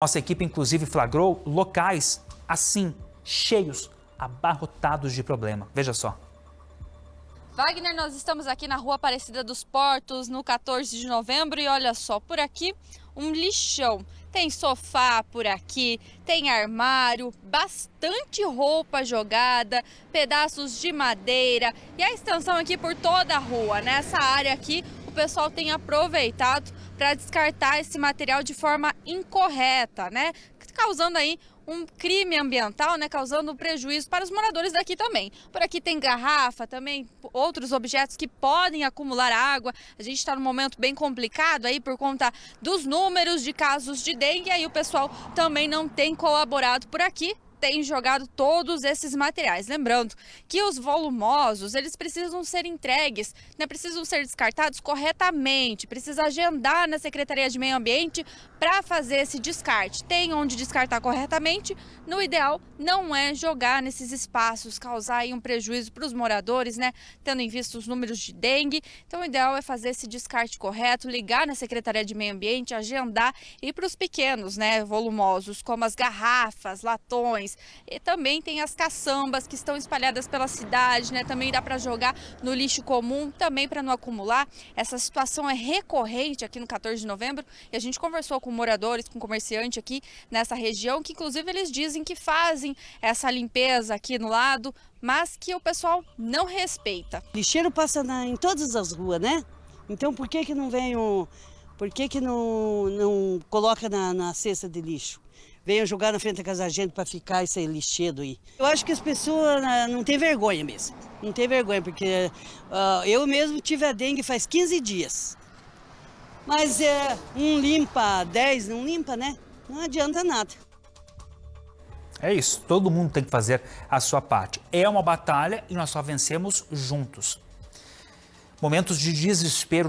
Nossa equipe, inclusive, flagrou locais assim, cheios, abarrotados de problema. Veja só. Wagner, nós estamos aqui na Rua Aparecida dos Portos, no 14 de novembro, e olha só, por aqui um lixão. Tem sofá por aqui, tem armário, bastante roupa jogada, pedaços de madeira e a extensão aqui por toda a rua. Nessa área aqui, o pessoal tem aproveitado para descartar esse material de forma incorreta, né? Causando aí um crime ambiental, né, causando prejuízo para os moradores daqui também. Por aqui tem garrafa também, outros objetos que podem acumular água. A gente está num momento bem complicado aí por conta dos números de casos de dengue, aí o pessoal também não tem colaborado por aqui tem jogado todos esses materiais. Lembrando que os volumosos, eles precisam ser entregues, né, precisam ser descartados corretamente, precisa agendar na Secretaria de Meio Ambiente para fazer esse descarte. Tem onde descartar corretamente, no ideal não é jogar nesses espaços, causar um prejuízo para os moradores, né, tendo em vista os números de dengue. Então o ideal é fazer esse descarte correto, ligar na Secretaria de Meio Ambiente, agendar e para os pequenos, né, volumosos, como as garrafas, latões, e também tem as caçambas que estão espalhadas pela cidade, né? Também dá para jogar no lixo comum, também para não acumular. Essa situação é recorrente aqui no 14 de novembro e a gente conversou com moradores, com comerciante aqui nessa região, que inclusive eles dizem que fazem essa limpeza aqui no lado, mas que o pessoal não respeita. Lixeiro passa na, em todas as ruas, né? Então por que que não vem o... Por que que não, não coloca na, na cesta de lixo? veio jogar na frente da casa da gente para ficar esse lixedo aí. Eu acho que as pessoas né, não têm vergonha mesmo. Não tem vergonha, porque uh, eu mesmo tive a dengue faz 15 dias. Mas uh, um limpa 10, não limpa, né? Não adianta nada. É isso, todo mundo tem que fazer a sua parte. É uma batalha e nós só vencemos juntos. Momentos de desespero